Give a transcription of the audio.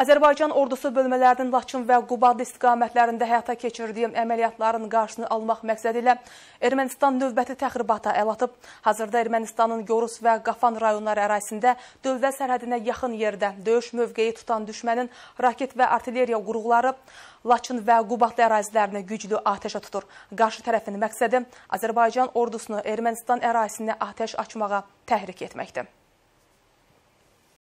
Azərbaycan ordusu bölmələrinin Laçın və Qubadlı istiqamətlərində həyata keçirdiyi əməliyyatların qarşısını almaq məqsədi ilə Ermənistan növbəti təxribata əl atıb. Hazırda Ermənistanın Gorus və Qafan rayonları ərazisində dövlət sərhədinə yaxın yerdə döyüş mövqeyi tutan düşmənin raket və artilleriya qurğuları Laçın və Qubadlı ərazilərini güclü atəşə tutur. Qarşı tərəfin məqsədi Azərbaycan ordusunu Ermənistan ərazisinə atəş açmağa təhrik etməkdir.